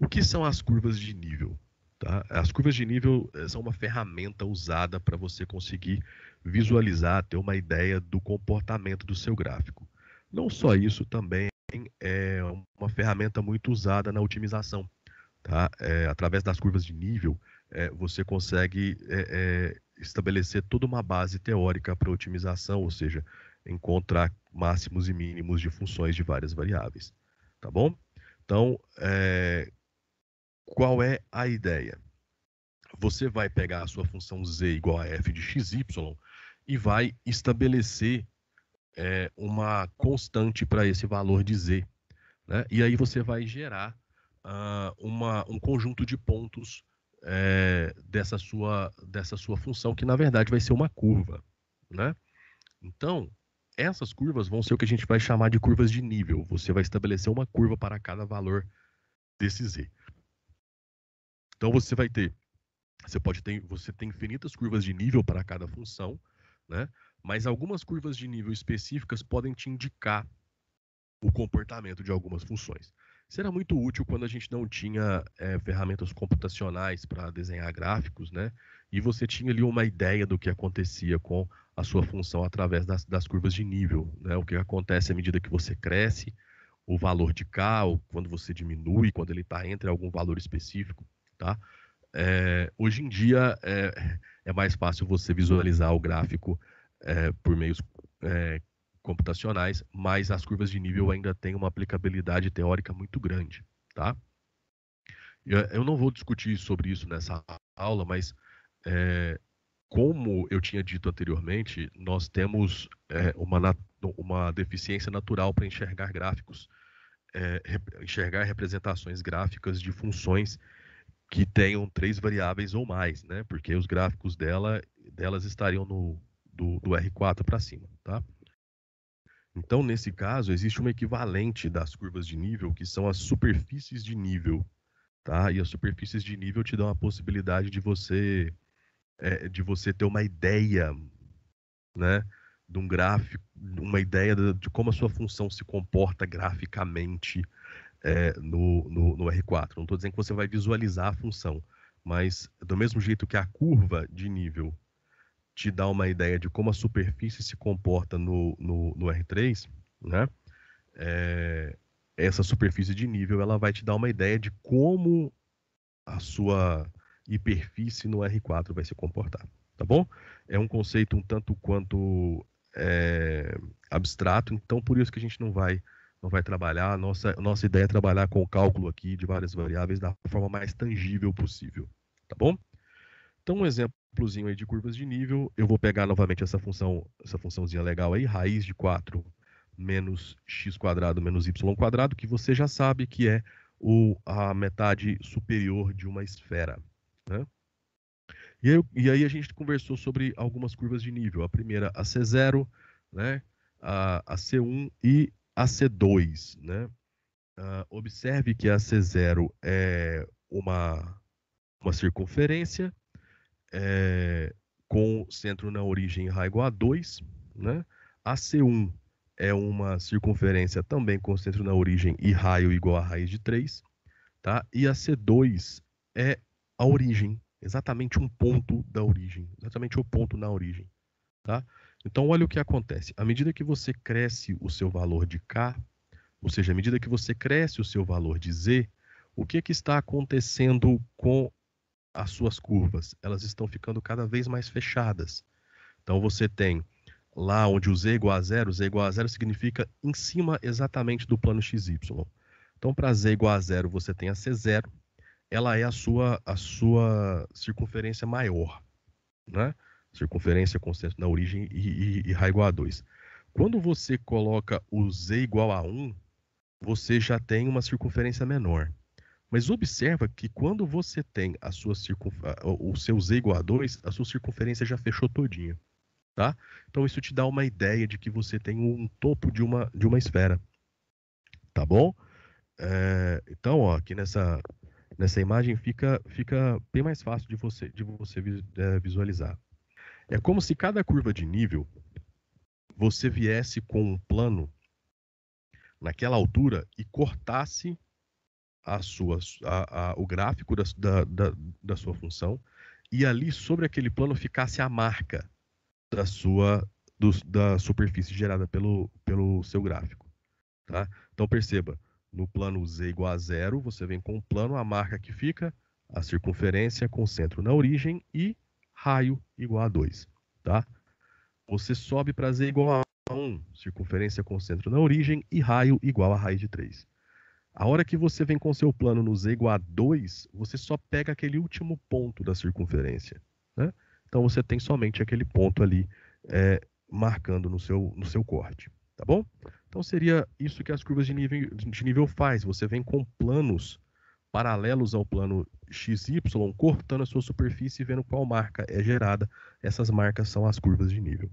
O que são as curvas de nível? Tá? As curvas de nível eh, são uma ferramenta usada para você conseguir visualizar, ter uma ideia do comportamento do seu gráfico. Não só isso, também é uma ferramenta muito usada na otimização. Tá? É, através das curvas de nível, é, você consegue é, é estabelecer toda uma base teórica para otimização, ou seja, encontrar máximos e mínimos de funções de várias variáveis. Tá bom? Então, é, qual é a ideia? Você vai pegar a sua função z igual a f de xy e vai estabelecer é, uma constante para esse valor de z. Né? E aí você vai gerar uh, uma, um conjunto de pontos é, dessa, sua, dessa sua função, que na verdade vai ser uma curva. Né? Então, essas curvas vão ser o que a gente vai chamar de curvas de nível. Você vai estabelecer uma curva para cada valor desse z. Então você vai ter, você pode ter, você tem infinitas curvas de nível para cada função, né? Mas algumas curvas de nível específicas podem te indicar o comportamento de algumas funções. Será muito útil quando a gente não tinha é, ferramentas computacionais para desenhar gráficos, né? E você tinha ali uma ideia do que acontecia com a sua função através das, das curvas de nível, né? O que acontece à medida que você cresce, o valor de K, ou quando você diminui, quando ele está entre algum valor específico. Tá? É, hoje em dia é, é, mais fácil você visualizar o gráfico é, por meios é, computacionais, mas as curvas de nível ainda têm uma aplicabilidade teórica muito grande. Tá? Eu, é, eu não vou discutir sobre isso nessa aula, mas é, como eu tinha dito anteriormente, nós temos uma, uma deficiência natural para enxergar gráficos, enxergar representações gráficas de funções que tenham três variáveis ou mais, né? Porque os gráficos dela, delas estariam no do, do R4 para cima, tá? Então, nesse caso, existe um equivalente das curvas de nível, que são as superfícies de nível, tá? E as superfícies de nível te dão a possibilidade de você é, de você ter uma ideia, né? de um gráfico, uma ideia de como a sua função se comporta graficamente é, no, no, no, R4. Não estou dizendo que você vai visualizar a função, mas do mesmo jeito que a curva de nível te dá uma ideia de como a superfície se comporta no, no, no R3, né? É, essa superfície de nível ela vai te dar uma ideia de como a sua hiperfície no R4 vai se comportar, tá bom? É um conceito um tanto quanto é, abstrato, então por isso que a gente não vai não vai trabalhar. Nossa, nossa ideia é trabalhar com o cálculo aqui de várias variáveis da forma mais tangível possível, tá bom? Então, um exemplozinho aí de curvas de nível, eu vou pegar novamente essa função, essa funçãozinha legal aí, raiz de 4 menos x quadrado menos y quadrado, que você já sabe que é o, a metade superior de uma esfera, né? E aí, e aí a gente conversou sobre algumas curvas de nível. A primeira, a C0, né? a, a C1 e a C2, né? Uh, observe que a C0 é uma, uma circunferência é, com centro na origem raio igual a 2, né? A C1 é uma circunferência também com centro na origem e raio igual a raiz de 3, tá? E a C2 é a origem, exatamente um ponto da origem, exatamente o ponto na origem, tá? Então, olha o que acontece. À medida que você cresce o seu valor de K, ou seja, à medida que você cresce o seu valor de Z, o que, é que está acontecendo com as suas curvas? Elas estão ficando cada vez mais fechadas. Então, você tem lá onde o Z é igual a zero, Z é igual a zero significa em cima exatamente do plano XY. Então, para Z é igual a zero, você tem a C0, ela é a sua, a sua circunferência maior, né? circunferência, concentro na origem e, e, e raio igual a 2. Quando você coloca o z igual a 1, você já tem uma circunferência menor. Mas observa que quando você tem a sua circun... o seu z igual a 2, a sua circunferência já fechou todinha. Tá? Então isso te dá uma ideia de que você tem um topo de uma, de uma esfera. Tá bom? É, então, ó, aqui nessa, nessa imagem fica, fica bem mais fácil de você, de você é, visualizar. É como se cada curva de nível você viesse com um plano naquela altura e cortasse a sua, a, a, o gráfico da, da, da, da, sua função e ali sobre aquele plano ficasse a marca da sua do, da superfície gerada pelo, pelo seu gráfico. Tá? Então perceba, no plano z igual a zero, você vem com o plano, a marca que fica, a circunferência com o centro na origem e raio igual a 2, tá? Você sobe para z igual a 1, circunferência com centro na origem, e raio igual a raiz de 3. A hora que você vem com seu plano no z igual a 2, você só pega aquele último ponto da circunferência, né? Então você tem somente aquele ponto ali é, marcando no seu, no seu corte, tá bom? Então seria isso que as curvas de nível, de nível faz. Você vem com planos paralelos ao plano XY, cortando a sua superfície e vendo qual marca é gerada. Essas marcas são as curvas de nível.